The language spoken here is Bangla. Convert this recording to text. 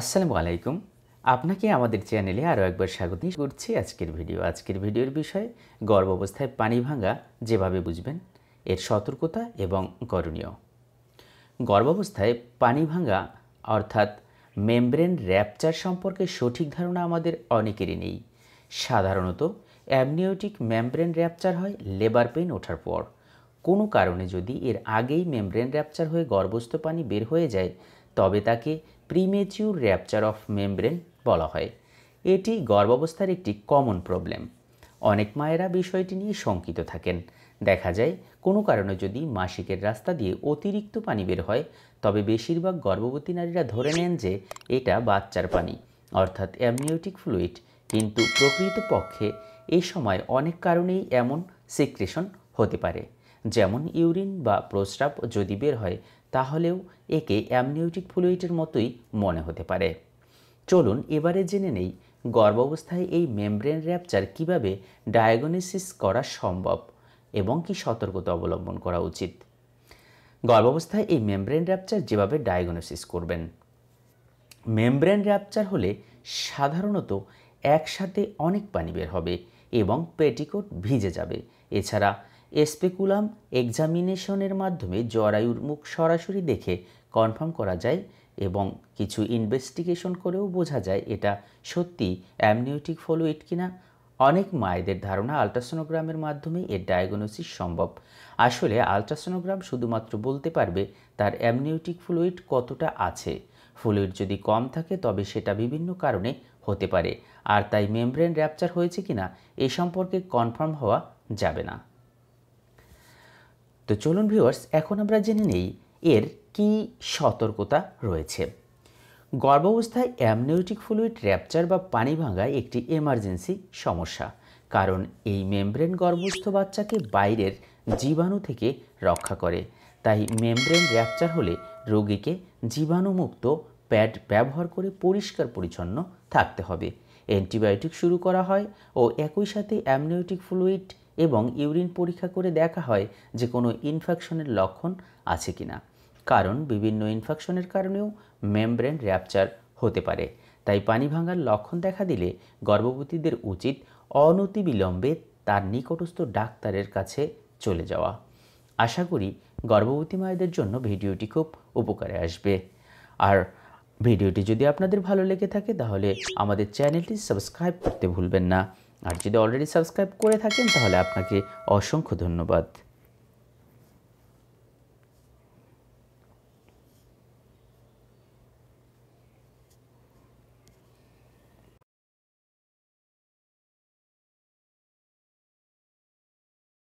আসসালামু আলাইকুম আপনাকে আমাদের চ্যানেলে আরও একবার স্বাগত করছি আজকের ভিডিও আজকের ভিডিওর বিষয়ে গর্ভ অবস্থায় পানি ভাঙা যেভাবে বুঝবেন এর সতর্কতা এবং করণীয় গর্ভাবস্থায় পানি ভাঙা অর্থাৎ মেমব্রেন র্যাপচার সম্পর্কে সঠিক ধারণা আমাদের অনেকেরই নেই সাধারণত অ্যামনিওটিক মেমব্রেন র্যাপচার হয় লেবার পেন ওঠার পর কোনো কারণে যদি এর আগেই মেমব্রেন র্যাপচার হয়ে গর্ভস্থ পানি বের হয়ে যায় তবে তাকে প্রিমেচিউর র্যাপচার অফ মেমব্রেন বলা হয় এটি গর্ভাবস্থার একটি কমন প্রবলেম অনেক মায়েরা বিষয়টি নিয়ে শঙ্কিত থাকেন দেখা যায় কোনো কারণে যদি মাসিকের রাস্তা দিয়ে অতিরিক্ত পানি বের হয় তবে বেশিরভাগ গর্ভবতী নারীরা ধরে নেন যে এটা বাচ্চার পানি অর্থাৎ অ্যামনিওটিক ফ্লুইড কিন্তু প্রকৃতপক্ষে এই সময় অনেক কারণেই এমন সিক্রেশন হতে পারে যেমন ইউরিন বা প্রস্রাব যদি বের হয় তাহলেও একে অ্যামনিউটিক ফ্লুইডের মতোই মনে হতে পারে চলুন এবারে জেনে নেই গর্ভাবস্থায় এই মেমব্রেন র্যাপচার কিভাবে ডায়াগনোসিস করা সম্ভব এবং কি সতর্কতা অবলম্বন করা উচিত গর্ভাবস্থায় এই মেমব্রেন র্যাপচার যেভাবে ডায়াগনোসিস করবেন মেমব্রেন র্যাপচার হলে সাধারণত একসাথে অনেক পানি বের হবে এবং পেটিকোট ভিজে যাবে এছাড়া এসপেকুলাম এক্সামিনেশনের মাধ্যমে জরায়ুর মুখ সরাসরি দেখে কনফার্ম করা যায় এবং কিছু ইনভেস্টিগেশন করেও বোঝা যায় এটা সত্যি অ্যামনিওটিক ফলোইট কিনা অনেক মায়েদের ধারণা আলট্রাসোনোগ্রামের মাধ্যমে এর ডায়াগনোসিস সম্ভব আসলে আলট্রাসোনোগ্রাম শুধুমাত্র বলতে পারবে তার অ্যামনিওটিক ফ্লুইড কতটা আছে ফ্লুইড যদি কম থাকে তবে সেটা বিভিন্ন কারণে হতে পারে আর তাই মেমব্রেন র্যাপচার হয়েছে কিনা এই সম্পর্কে কনফার্ম হওয়া যাবে না তো চলুন ভিউয়ার্স এখন আমরা জেনে নেই এর কি সতর্কতা রয়েছে গর্ভাবস্থায় অ্যামনিউটিক ফ্লুইড র্যাপচার বা পানি ভাঙা একটি এমার্জেন্সি সমস্যা কারণ এই মেমব্রেন গর্ভস্থ বাচ্চাকে বাইরের জীবাণু থেকে রক্ষা করে তাই মেমব্রেন র্যাপচার হলে রোগীকে জীবাণুমুক্ত প্যাড ব্যবহার করে পরিষ্কার পরিচ্ছন্ন থাকতে হবে অ্যান্টিবায়োটিক শুরু করা হয় ও একই সাথে অ্যামনিওটিক ফ্লুইড এবং ইউরিন পরীক্ষা করে দেখা হয় যে কোনো ইনফেকশনের লক্ষণ আছে কি না কারণ বিভিন্ন ইনফেকশনের কারণেও মেমব্রেন র্যাপচার হতে পারে তাই পানি ভাঙার লক্ষণ দেখা দিলে গর্ভবতীদের উচিত অনতিবিলম্বে তার নিকটস্থ ডাক্তারের কাছে চলে যাওয়া আশা করি গর্ভবতী মায়েদের জন্য ভিডিওটি খুব উপকারে আসবে আর ভিডিওটি যদি আপনাদের ভালো লেগে থাকে তাহলে আমাদের চ্যানেলটি সাবস্ক্রাইব করতে ভুলবেন না আর যদি অলরেডি সাবস্ক্রাইব করে থাকেন তাহলে আপনাকে অসংখ্য ধন্যবাদ